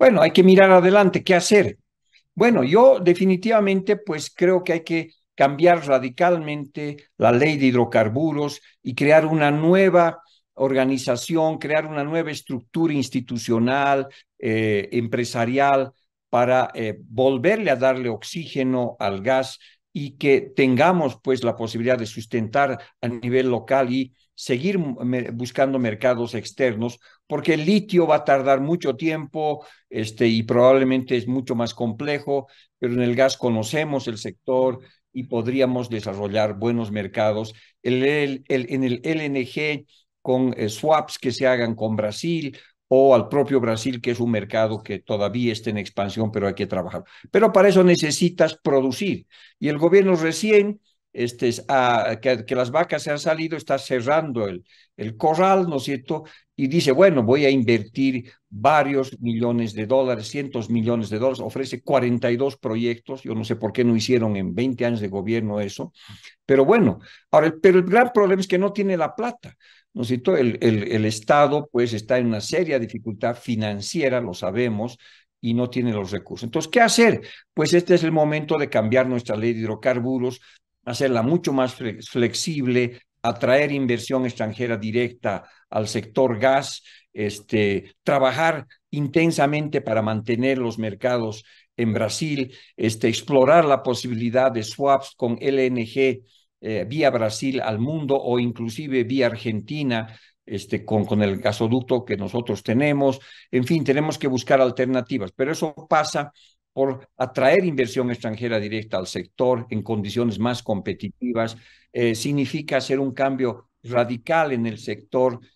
Bueno, hay que mirar adelante, ¿qué hacer? Bueno, yo definitivamente pues creo que hay que cambiar radicalmente la ley de hidrocarburos y crear una nueva organización, crear una nueva estructura institucional, eh, empresarial, para eh, volverle a darle oxígeno al gas y que tengamos pues la posibilidad de sustentar a nivel local y seguir buscando mercados externos, porque el litio va a tardar mucho tiempo este, y probablemente es mucho más complejo, pero en el gas conocemos el sector y podríamos desarrollar buenos mercados. El, el, en el LNG, con eh, swaps que se hagan con Brasil, o al propio Brasil, que es un mercado que todavía está en expansión, pero hay que trabajar. Pero para eso necesitas producir. Y el gobierno recién, este, ah, que, las vacas se han salido, está cerrando el, el corral, ¿no es cierto? y dice, bueno, voy a invertir varios millones de dólares, cientos millones de dólares, ofrece 42 proyectos, yo no sé por qué no hicieron en 20 años de gobierno eso, pero bueno, ahora, pero el gran problema es que no tiene la plata, ¿no es el, el, el Estado pues está en una seria dificultad financiera, lo sabemos, y no tiene los recursos. Entonces, ¿qué hacer? Pues este es el momento de cambiar nuestra ley de hidrocarburos, hacerla mucho más flexible, atraer inversión extranjera directa al sector gas, este, trabajar intensamente para mantener los mercados en Brasil, este, explorar la posibilidad de swaps con LNG eh, vía Brasil al mundo o inclusive vía Argentina. Este, con, con el gasoducto que nosotros tenemos. En fin, tenemos que buscar alternativas, pero eso pasa por atraer inversión extranjera directa al sector en condiciones más competitivas, eh, significa hacer un cambio radical en el sector